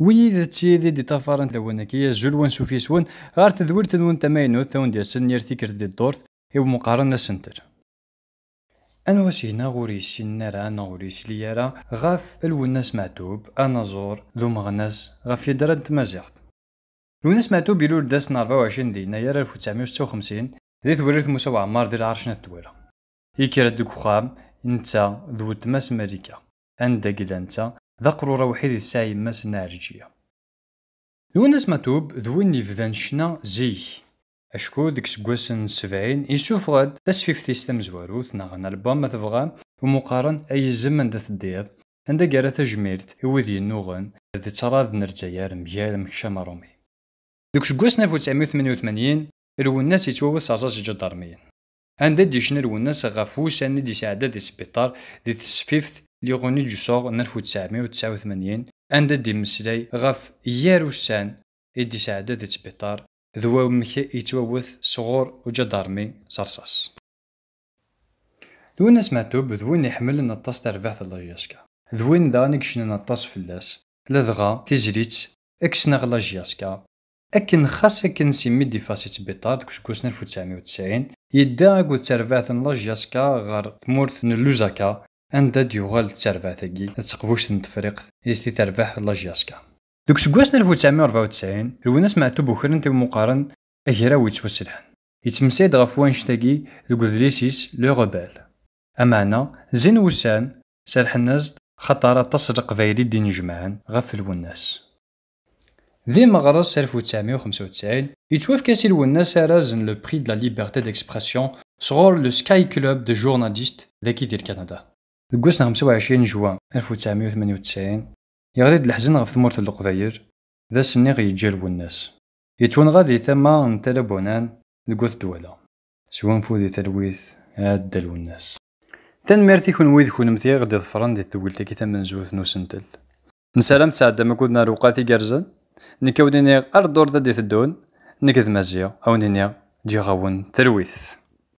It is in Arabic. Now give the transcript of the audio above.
وي ويد تيدي دي طفرن لونكية جول وان شوفي سون غار تذول تنون تماينوت ثون دي سنير ثيكر دي الدورت يو مقارنة سنتر أنا هنا غوري سينا أنا غوري سليارا غاف الوناس معتوب أنا زور ذو مغناس غاف يدرن تمازيغت الوناس معتوب يلول داس 24 دي وستة 1956 دي ثوريث موسى وعمار دي العرشنة الدولة يكيرا دوك خام نتا ذو تماس ماريكا عندك إلا نتا ذقر روحي ذي ساي نارجيا نارجية وناس ما توب ذوين يفذان شنا زيه أشكو ديكس قوسن سبعين يسوف غاد تسفيف تيس تمزواروث ناغن البام ما ومقارن أي زمن دث تديض عند قارة جميلت وذي النوغن ذي تراض نرجيار مجال مكشام رومي دوك سقواس 1988 رو الناس يتووس عصاص جدارميين عند ديشن وناس الناس غفوسا ندي سعدة دي سبيطار دي تسفيفت اللي غني جسوغ 1989 عند دي مسلاي غف ياروسان إدي سعادة دي سبيطار ذو مكي يتووث صغور وجدارمي صرصاص دون سمعتو بذوين يحمل نطاس تربح تلاجياسكا ذوين دا نكشن نطاس فلاس لذغا تجريت اكسنا غلا جياسكا اكن خاص اكن سيمي دي فاسي تبيطار ديك سكوسنا 1990 يدا اكو تربح لا جياسكا غار ثمورث نلوزاكا عند ديوغال تربع تاكي تقفوش نتفريق يستي تربح لا جياسكا دوك سنة الف نلفو تسعمية ربعة و تسعين الوناس سمعتو بوخرن تي مقارن اجرا ويتوسلحن يتمسيد غفو انشتاكي دوك دريسيس لو غوبال امانا زين وسان سرح الناس خطارة تصل قبايلي دين جمعان غفل الناس ذي مغرس تسعين يتوف كاسي الوناس رازن لو بري دو لا ليبرتي دكسبرسيون صغور لو سكاي كلوب دو جورناليست ذاكي ديال كندا ديك خمسة 25 جوان 1998 يغريد الحزن غف تمورت القبايل ذا سني غيجال الناس يتون غادي ثما نتالا بونان لقوت دولة سوان فودي تلويث عاد الناس ميرتي كون ويد كون متي غدي ظفران دي تولتي كي نو سنتل نسلام تسعدا ما كودنا روقاتي كارزن نكاوديني ارض دور دي تدون نكذ مزيا او نينيغ جي غاون تلويث